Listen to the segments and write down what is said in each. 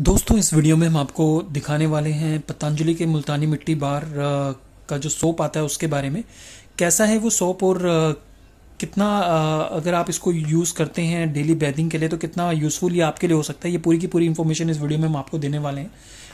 दोस्तों इस वीडियो में हम आपको दिखाने वाले हैं पतंजलि के मुल्तानी मिट्टी बार का जो सोप आता है उसके बारे में कैसा है वो सोप और कितना अगर आप इसको यूज़ करते हैं डेली बैदिंग के लिए तो कितना यूज़फुल ये आपके लिए हो सकता है ये पूरी की पूरी इन्फॉर्मेशन इस वीडियो में हम आपको देने वाले हैं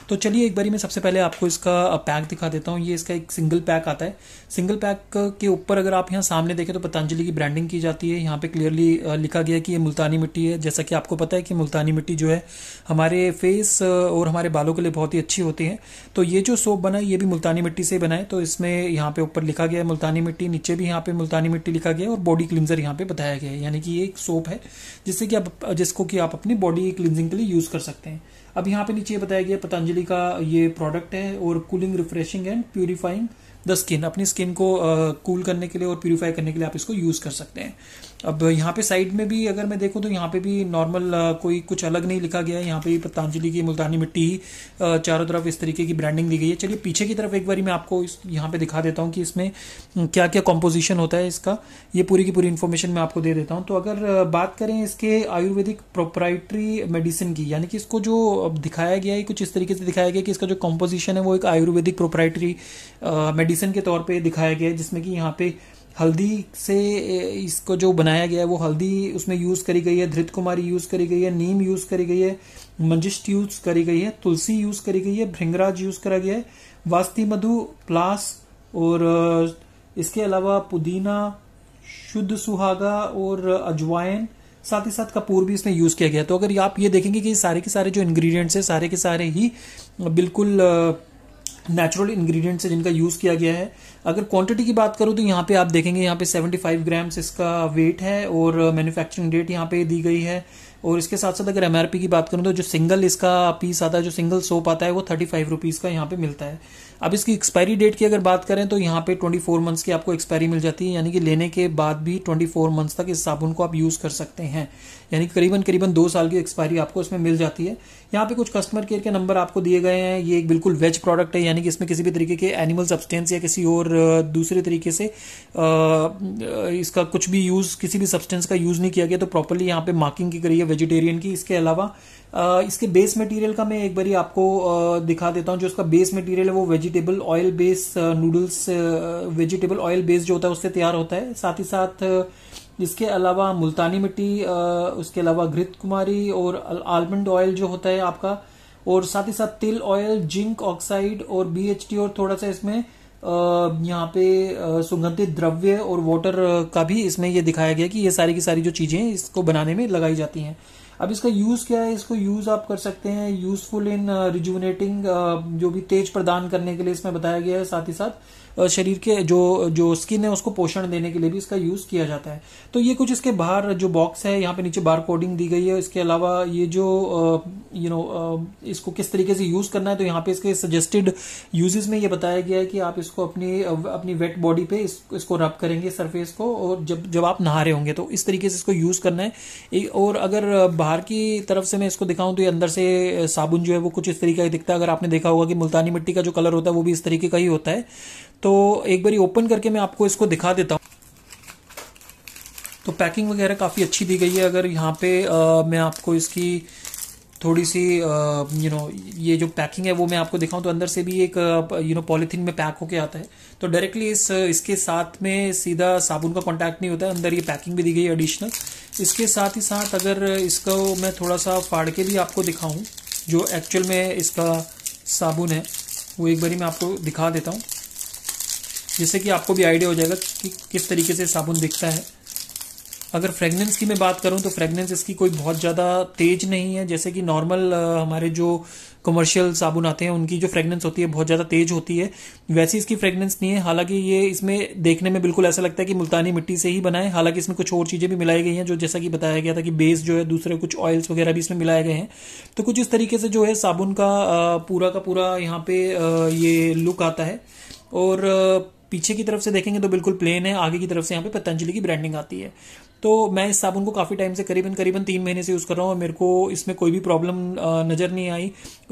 तो चलिए एक बारी मैं सबसे पहले आपको इसका पैक दिखा देता हूँ ये इसका एक सिंगल पैक आता है सिंगल पैक के ऊपर अगर आप यहाँ सामने देखें तो पतंजलि की ब्रांडिंग की जाती है यहाँ पे क्लियरली लिखा गया है कि ये मुल्तानी मिट्टी है जैसा कि आपको पता है कि मुल्तानी मिट्टी जो है हमारे फेस और हमारे बालों के लिए बहुत ही अच्छी होती है तो ये जो सोप बना है ये भी मुल्तानी मिट्टी से बना है तो इसमें यहाँ पे ऊपर लिखा गया है मुल्तानी मिट्टी नीचे भी यहाँ पे मुल्तानी मिट्टी लिखा गया है और बॉडी क्लिनजर यहाँ पे बताया गया है यानी कि ये एक सोप है जिससे कि आप जिसको कि आप अपनी बॉडी क्लिनजिंग के लिए यूज़ कर सकते हैं अब यहाँ पे नीचे बताया गया पतंजलि का ये प्रोडक्ट है और cooling refreshing and purifying the skin अपनी स्किन को कूल uh, करने के लिए और प्यूरीफाई करने के लिए आप इसको यूज़ कर सकते हैं अब यहाँ पे साइड में भी अगर मैं देखूँ तो यहाँ पे भी नॉर्मल uh, कोई कुछ अलग नहीं लिखा गया है यहाँ पे भी पतंजलि की मुल्तानी मिट्टी ही uh, चारों तरफ इस तरीके की ब्रांडिंग दी गई है चलिए पीछे की तरफ एक बार मैं आपको इस यहाँ पे दिखा देता हूँ कि इसमें क्या क्या कॉम्पोजिशन होता है इसका ये पूरी की पूरी इन्फॉर्मेशन मैं आपको दे देता हूँ तो अगर बात करें इसके आयुर्वेदिक प्रोपराइटरी मेडिसिन की यानी कि इसको जो दिखाया गया है कुछ इस तरीके से दिखाया गया कि इसका जो कॉम्पोजिशन है वो एक आयुर्वेदिक प्रोप्राइटरी मेडिसिन मेडिसिन के तौर पे दिखाया गया है जिसमें कि यहाँ पे हल्दी से इसको जो बनाया गया है वो हल्दी उसमें यूज़ करी गई है धृत कुमारी यूज़ करी गई है नीम यूज़ करी गई है मंजिष्ट यूज़ करी गई है तुलसी यूज़ करी गई है भृंगराज यूज़ करा गया है वास्ती मधु प्लास और इसके अलावा पुदीना शुद्ध सुहागा और अजवाइन साथ ही साथ कपूर भी इसमें यूज़ किया गया तो अगर आप ये देखेंगे कि सारे के सारे जो इंग्रेडिएंट्स हैं सारे के सारे ही बिल्कुल नेचुरल इंग्रेडिएंट्स है जिनका यूज़ किया गया है अगर क्वांटिटी की बात करूँ तो यहाँ पे आप देखेंगे यहाँ पे 75 ग्राम्स इसका वेट है और मैन्युफैक्चरिंग uh, डेट यहाँ पे दी गई है और इसके साथ साथ अगर एम की बात करूँ तो जो सिंगल इसका पीस आता है जो सिंगल सोप आता है वो थर्टी फाइव रुपीज़ का यहाँ पे मिलता है अब इसकी एक्सपायरी डेट की अगर बात करें तो यहाँ पे ट्वेंटी फोर मंथ्स की आपको एक्सपायरी मिल जाती है यानी कि लेने के बाद भी ट्वेंटी फोर मंथ्स तक इस साबुन को आप यूज़ कर सकते हैं यानी करीबन करीबन दो साल की एक्सपायरी आपको इसमें मिल जाती है यहाँ पे कुछ कस्टमर केयर के नंबर आपको दिए गए हैं ये एक बिल्कुल वेज प्रोडक्ट है यानी कि इसमें किसी भी तरीके के एनिमल सब्सटेंस या किसी और दूसरे तरीके से इसका कुछ भी यूज़ किसी भी सब्सटेंस का यूज़ नहीं किया गया तो प्रॉपरली यहाँ पे मार्किंग की गई है वेजिटेरियन की इसके अलावा इसके बेस मटेरियल का मैं एक बारी आपको दिखा देता हूँ जो इसका बेस मटेरियल है वो vegetable oil base noodles vegetable oil base जो होता है उससे तैयार होता है साथ ही साथ इसके अलावा मुल्तानी मिट्टी उसके अलावा घृत कुमारी और आलमंड ऑयल जो होता है आपका और साथ ही साथ तिल ऑयल जिंक ऑक्साइड और बी और थोड़ा सा इसमें यहाँ पे सुगंधित द्रव्य और वाटर का भी इसमें ये दिखाया गया कि ये सारी की सारी जो चीज़ें इसको बनाने में लगाई जाती हैं अब इसका यूज क्या है इसको यूज आप कर सकते हैं यूजफुल इन रिजुनेटिंग जो भी तेज प्रदान करने के लिए इसमें बताया गया है साथ ही साथ uh, शरीर के जो जो स्किन है उसको पोषण देने के लिए भी इसका यूज किया जाता है तो ये कुछ इसके बाहर जो बॉक्स है यहाँ पे नीचे बार कोडिंग दी गई है इसके अलावा ये जो यू uh, नो uh, इसको किस तरीके से यूज करना है तो यहाँ पे इसके सजेस्टेड यूजेस में ये बताया गया है कि आप इसको अपनी अपनी वेट बॉडी पे इस, इसको रब करेंगे सरफेस को और जब जब आप नहा रहे होंगे तो इस तरीके से इसको यूज करना है और अगर बाहर की तरफ से मैं इसको दिखाऊं तो ये अंदर से साबुन जो है वो कुछ इस तरीके का दिखता है अगर आपने देखा होगा कि मुल्तानी मिट्टी का जो कलर होता है वो भी इस तरीके का ही होता है तो एक बार ओपन करके मैं आपको इसको दिखा देता हूँ तो पैकिंग वगैरह काफ़ी अच्छी दी गई है अगर यहाँ पे आ, मैं आपको इसकी थोड़ी सी यू नो ये जो पैकिंग है वो मैं आपको दिखाऊं तो अंदर से भी एक यू नो पॉलीथीन में पैक होके आता है तो डायरेक्टली इस इसके साथ में सीधा साबुन का कांटेक्ट नहीं होता है अंदर ये पैकिंग भी दी गई है एडिशनल इसके साथ ही साथ अगर इसको मैं थोड़ा सा फाड़ के भी आपको दिखाऊं जो एक्चुअल में इसका साबुन है वो एक बारी मैं आपको दिखा देता हूँ जिससे कि आपको भी आइडिया हो जाएगा कि किस तरीके से साबुन दिखता है अगर फ्रेगनेंस की मैं बात करूं तो फ्रेगनेंस इसकी कोई बहुत ज़्यादा तेज नहीं है जैसे कि नॉर्मल हमारे जो कमर्शियल साबुन आते हैं उनकी जो फ्रेगनेंस होती है बहुत ज़्यादा तेज होती है वैसी इसकी फ्रेगनेंस नहीं है हालांकि ये इसमें देखने में बिल्कुल ऐसा लगता है कि मुल्तानी मिट्टी से ही बनाए हालांकि इसमें कुछ और चीज़ें भी मिलाई गई हैं जो जैसा कि बताया गया था कि बेस जो है दूसरे कुछ ऑयल्स वगैरह भी इसमें मिलाए गए हैं तो कुछ इस तरीके से जो है साबुन का पूरा का पूरा यहाँ पे ये लुक आता है और पीछे की तरफ से देखेंगे तो बिल्कुल प्लेन है आगे की तरफ से यहाँ पे पतंजलि की ब्रांडिंग आती है तो मैं इस साबुन को काफ़ी टाइम से करीबन करीबन तीन महीने से यूज़ कर रहा हूँ और मेरे को इसमें कोई भी प्रॉब्लम नज़र नहीं आई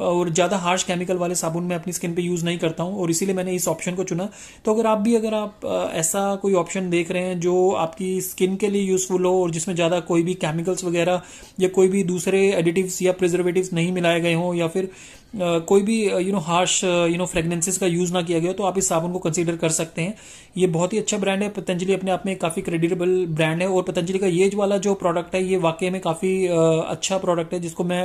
और ज़्यादा हार्श केमिकल वाले साबुन मैं अपनी स्किन पे यूज़ नहीं करता हूँ और इसीलिए मैंने इस ऑप्शन को चुना तो अगर आप भी अगर आप ऐसा कोई ऑप्शन देख रहे हैं जो आपकी स्किन के लिए यूज़फुल हो और जिसमें ज़्यादा कोई भी केमिकल्स वगैरह या कोई भी दूसरे एडिटिव्स या प्रिजर्वेटिव्स नहीं मिलाए गए हों या फिर कोई भी you know harsh you know fragrances का यूज़ ना किया गया तो आप इस साबुन को कंसिडर कर सकते हैं ये बहुत ही अच्छा ब्रांड है पतंजलि अपने आप में काफ़ी क्रेडिटेबल ब्रांड है और पतंजलि का ये वाला जो प्रोडक्ट है ये वाकई में काफ़ी अच्छा प्रोडक्ट है जिसको मैं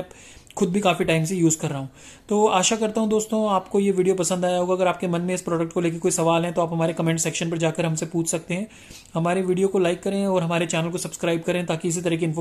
खुद भी काफ़ी टाइम से यूज़ कर रहा हूँ तो आशा करता हूँ दोस्तों आपको ये वीडियो पसंद आया होगा अगर आपके मन में इस प्रोडक्ट को लेकर कोई सवाल है तो आप हमारे कमेंट सेक्शन पर जाकर हमसे पूछ सकते हैं हमारे वीडियो को लाइक करें और हमारे चैनल को सब्सक्राइब करें ताकि इसी तरह की